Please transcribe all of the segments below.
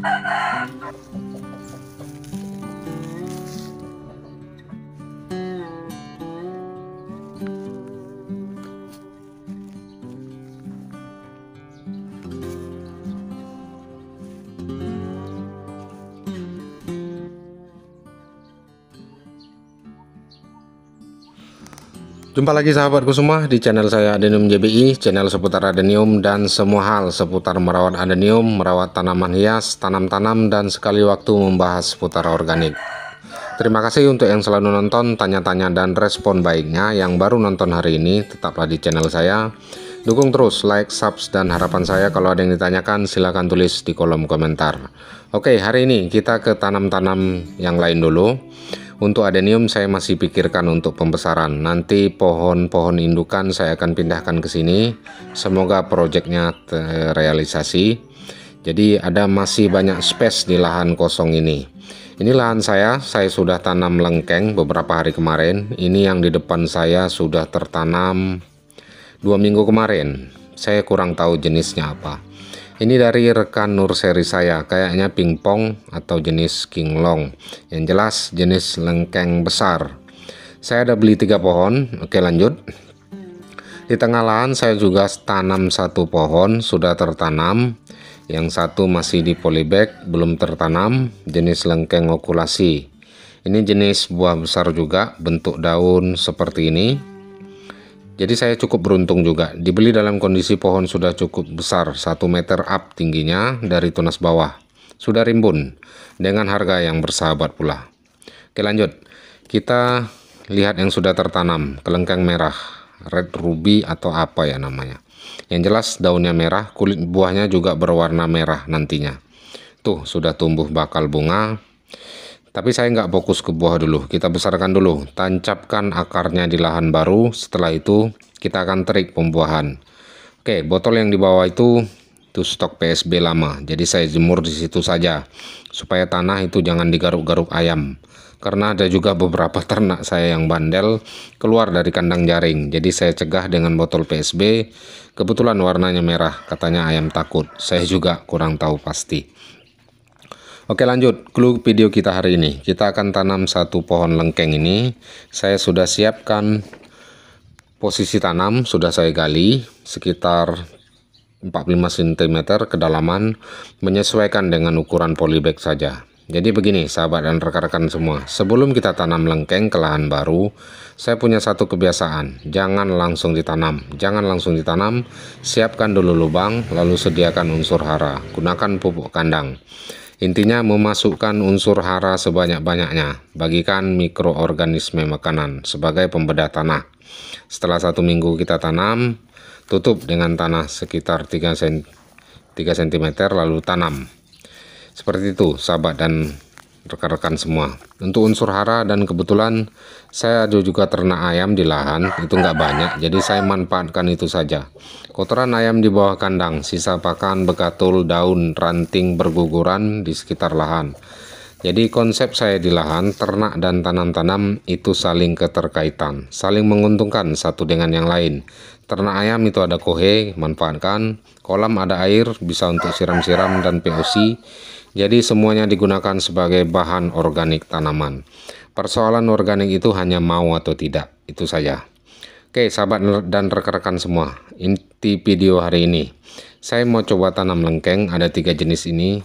Ha ha ha! Jumpa lagi sahabatku semua di channel saya Adenium JBI, channel seputar adenium dan semua hal seputar merawat adenium, merawat tanaman hias, tanam-tanam dan sekali waktu membahas seputar organik. Terima kasih untuk yang selalu nonton, tanya-tanya dan respon baiknya. Yang baru nonton hari ini tetaplah di channel saya. Dukung terus like, subs dan harapan saya kalau ada yang ditanyakan silahkan tulis di kolom komentar. Oke, hari ini kita ke tanam-tanam yang lain dulu. Untuk adenium saya masih pikirkan untuk pembesaran. Nanti pohon-pohon indukan saya akan pindahkan ke sini. Semoga proyeknya terrealisasi. Jadi ada masih banyak space di lahan kosong ini. Ini lahan saya, saya sudah tanam lengkeng beberapa hari kemarin. Ini yang di depan saya sudah tertanam dua minggu kemarin. Saya kurang tahu jenisnya apa. Ini dari rekan nur seri saya, kayaknya pingpong atau jenis kinglong. Yang jelas jenis lengkeng besar. Saya ada beli tiga pohon. Oke lanjut. Di tengah lahan saya juga tanam satu pohon sudah tertanam. Yang satu masih di polybag belum tertanam jenis lengkeng okulasi. Ini jenis buah besar juga bentuk daun seperti ini jadi saya cukup beruntung juga, dibeli dalam kondisi pohon sudah cukup besar, 1 meter up tingginya dari tunas bawah. Sudah rimbun, dengan harga yang bersahabat pula. Oke lanjut, kita lihat yang sudah tertanam, kelengkeng merah, red ruby atau apa ya namanya. Yang jelas daunnya merah, kulit buahnya juga berwarna merah nantinya. Tuh, sudah tumbuh bakal bunga. Tapi saya nggak fokus ke buah dulu, kita besarkan dulu. Tancapkan akarnya di lahan baru, setelah itu kita akan terik pembuahan. Oke, botol yang di bawah itu itu stok PSB lama. Jadi saya jemur di situ saja supaya tanah itu jangan digaruk-garuk ayam. Karena ada juga beberapa ternak saya yang bandel keluar dari kandang jaring. Jadi saya cegah dengan botol PSB. Kebetulan warnanya merah, katanya ayam takut. Saya juga kurang tahu pasti. Oke lanjut, clue video kita hari ini. Kita akan tanam satu pohon lengkeng ini. Saya sudah siapkan posisi tanam, sudah saya gali sekitar 45 cm kedalaman menyesuaikan dengan ukuran polybag saja. Jadi begini sahabat dan rekan-rekan semua, sebelum kita tanam lengkeng ke lahan baru, saya punya satu kebiasaan, jangan langsung ditanam. Jangan langsung ditanam, siapkan dulu lubang, lalu sediakan unsur hara, gunakan pupuk kandang. Intinya memasukkan unsur hara sebanyak-banyaknya, bagikan mikroorganisme makanan sebagai pembeda tanah. Setelah satu minggu kita tanam, tutup dengan tanah sekitar 3 cm, lalu tanam. Seperti itu sahabat dan rekan-rekan semua untuk unsur hara dan kebetulan saya juga ternak ayam di lahan itu nggak banyak jadi saya manfaatkan itu saja kotoran ayam di bawah kandang sisa pakan bekatul daun ranting berguguran di sekitar lahan jadi konsep saya di lahan, ternak dan tanam-tanam itu saling keterkaitan, saling menguntungkan satu dengan yang lain. Ternak ayam itu ada kohe, manfaatkan, kolam ada air, bisa untuk siram-siram dan POC, jadi semuanya digunakan sebagai bahan organik tanaman. Persoalan organik itu hanya mau atau tidak, itu saja. Oke sahabat dan rekan-rekan semua, inti video hari ini. Saya mau coba tanam lengkeng, ada tiga jenis ini,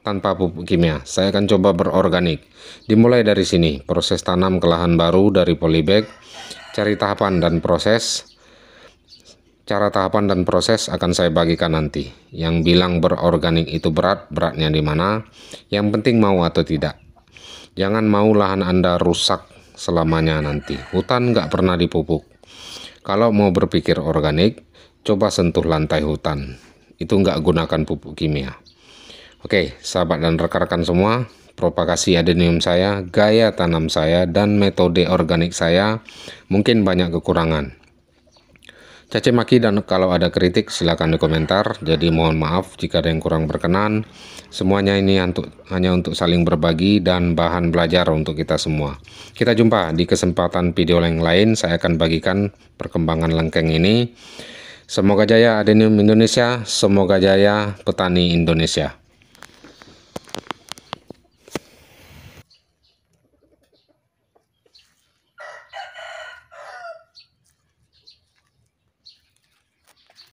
tanpa pupuk kimia. Saya akan coba berorganik. Dimulai dari sini, proses tanam ke lahan baru dari polybag, cari tahapan dan proses, Cara tahapan dan proses akan saya bagikan nanti. Yang bilang berorganik itu berat, beratnya di mana? Yang penting mau atau tidak. Jangan mau lahan Anda rusak selamanya nanti. Hutan nggak pernah dipupuk. Kalau mau berpikir organik, coba sentuh lantai hutan. Itu nggak gunakan pupuk kimia. Oke, sahabat dan rekan-rekan semua, propagasi adenium saya, gaya tanam saya, dan metode organik saya mungkin banyak kekurangan caci maki dan kalau ada kritik silahkan komentar. Jadi mohon maaf jika ada yang kurang berkenan. Semuanya ini untuk, hanya untuk saling berbagi dan bahan belajar untuk kita semua. Kita jumpa di kesempatan video yang lain. Saya akan bagikan perkembangan lengkeng ini. Semoga jaya Adenium Indonesia, semoga jaya petani Indonesia.